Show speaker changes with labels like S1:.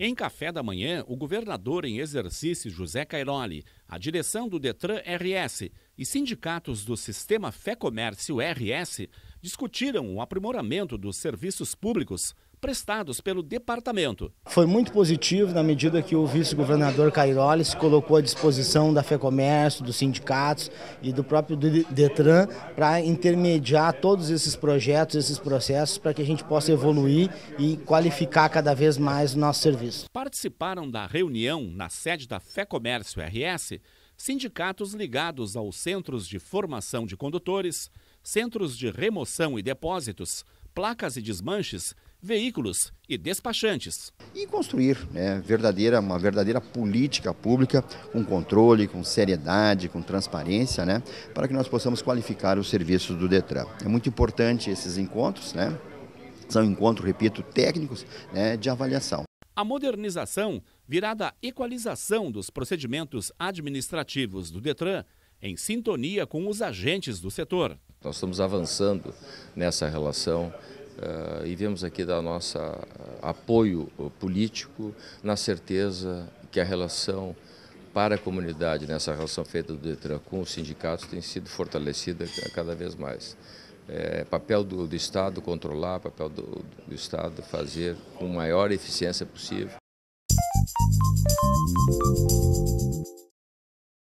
S1: Em café da manhã, o governador em exercício José Cairoli, a direção do Detran RS e sindicatos do sistema Fé Comércio RS discutiram o aprimoramento dos serviços públicos prestados pelo departamento.
S2: Foi muito positivo na medida que o vice-governador Cairoli se colocou à disposição da FEComércio, dos sindicatos e do próprio Detran para intermediar todos esses projetos, esses processos, para que a gente possa evoluir e qualificar cada vez mais o nosso serviço.
S1: Participaram da reunião na sede da FEComércio RS sindicatos ligados aos centros de formação de condutores, centros de remoção e depósitos, placas e desmanches, veículos e despachantes.
S3: E construir né, verdadeira, uma verdadeira política pública com controle, com seriedade, com transparência, né, para que nós possamos qualificar os serviços do DETRAN. É muito importante esses encontros, né, são encontros, repito, técnicos né, de avaliação.
S1: A modernização virá da equalização dos procedimentos administrativos do DETRAN em sintonia com os agentes do setor.
S4: Nós estamos avançando nessa relação uh, ah, vemos aqui dar nosso ah, apoio ah, político na certeza que a relação para a comunidade, nessa né, relação feita do DETRAN com os sindicatos, tem sido fortalecida cada vez mais. É, papel do, do, Estado controlar, papel do, do Estado fazer com maior eficiência possível.